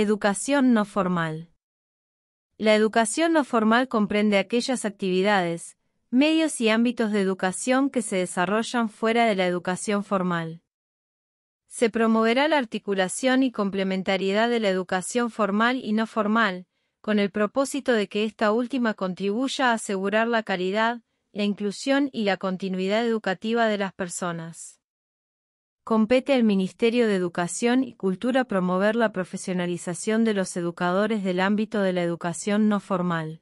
Educación no formal. La educación no formal comprende aquellas actividades, medios y ámbitos de educación que se desarrollan fuera de la educación formal. Se promoverá la articulación y complementariedad de la educación formal y no formal, con el propósito de que esta última contribuya a asegurar la calidad, la inclusión y la continuidad educativa de las personas compete al Ministerio de Educación y Cultura promover la profesionalización de los educadores del ámbito de la educación no formal.